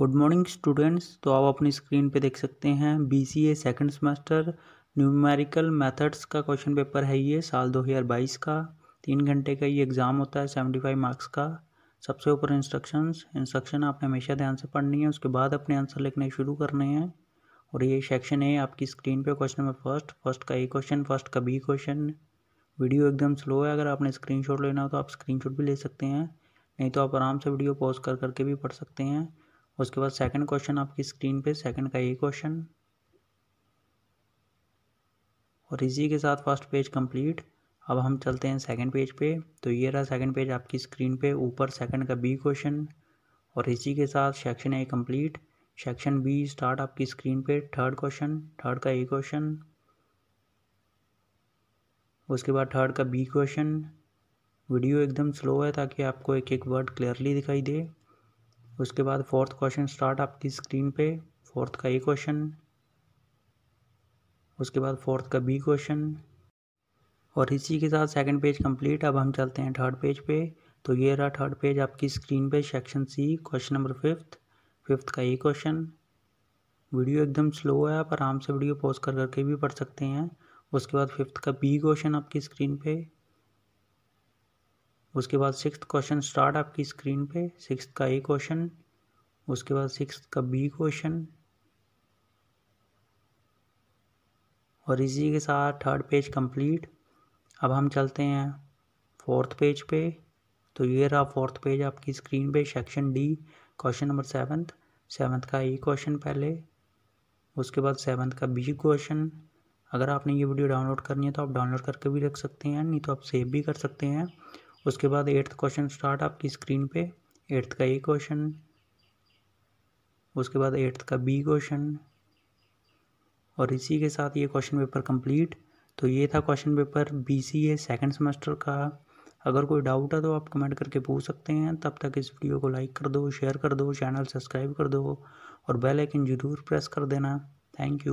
good morning students तो आप अपनी स्क्रीन पे देख सकते हैं B C A second semester numerical methods का क्वेश्चन पेपर है ये साल 2022 का तीन घंटे का ये एग्ज़ाम होता है सेवेंटी फाइव मार्क्स का सबसे ऊपर इंस्ट्रक्शंस इंस्ट्रक्शन आपने हमेशा ध्यान से पढ़नी है उसके बाद अपने आंसर लिखने शुरू करने हैं और ये सेक्शन है आपकी स्क्रीन पर क्वेश्चन नंबर फर्स्ट फर्स्ट का ए क्वेश्चन फर्स्ट का बी क्वेश्चन वीडियो एकदम स्लो है अगर आपने शॉट लेना हो तो आप शॉट भी ले सकते हैं नहीं तो आप आराम से वीडियो पॉज कर करके भी पढ़ सकते हैं उसके बाद सेकंड क्वेश्चन आपकी स्क्रीन पे सेकंड का ये क्वेश्चन और इसी के साथ फर्स्ट पेज कंप्लीट अब हम चलते हैं सेकंड पेज पे तो ये रहा सेकंड पेज आपकी स्क्रीन पे ऊपर सेकंड का बी क्वेश्चन और इसी के साथ section A complete section B start आपकी स्क्रीन पे थर्ड क्वेश्चन थर्ड का ए क्वेश्चन उसके बाद थर्ड का बी क्वेश्चन वीडियो एकदम स्लो है ताकि आपको एक एक वर्ड क्लियरली दिखाई दे उसके बाद फोर्थ क्वेश्चन स्टार्ट आपकी स्क्रीन पे फोर्थ का ए क्वेश्चन उसके बाद फोर्थ का बी क्वेश्चन और इसी के साथ सेकंड पेज कंप्लीट अब हम चलते हैं थर्ड पेज पे तो ये रहा थर्ड पेज आपकी स्क्रीन पे section C question number fifth fifth का ए क्वेश्चन वीडियो एकदम स्लो है आप आराम से वीडियो पॉज कर करके भी पढ़ सकते हैं उसके बाद फिफ्थ का बी क्वेश्चन आपकी स्क्रीन पे उसके बाद सिक्स क्वेश्चन स्टार्ट आपकी स्क्रीन पे सिक्स का ए क्वेश्चन उसके बाद सिक्स का बी क्वेश्चन और इसी के साथ थर्ड पेज कंप्लीट अब हम चलते हैं फोर्थ पेज पे तो ये रहा फोर्थ पेज आपकी स्क्रीन पे section D question number seventh seventh का ए क्वेश्चन पहले उसके बाद सेवन्थ का बी क्वेश्चन अगर आपने ये वीडियो डाउनलोड करनी है तो आप डाउनलोड करके भी रख सकते हैं नहीं तो आप सेव भी कर सकते हैं उसके बाद एट्थ क्वेश्चन स्टार्ट आपकी स्क्रीन पे एट्थ का ए क्वेश्चन उसके बाद एट्थ का बी क्वेश्चन और इसी के साथ ये क्वेश्चन पेपर कंप्लीट तो ये था question paper B C A second semester का अगर कोई डाउट है तो आप कमेंट करके पूछ सकते हैं तब तक इस वीडियो को लाइक कर दो शेयर कर दो चैनल सब्सक्राइब कर दो और बेल आइकन ज़रूर प्रेस कर देना थैंक यू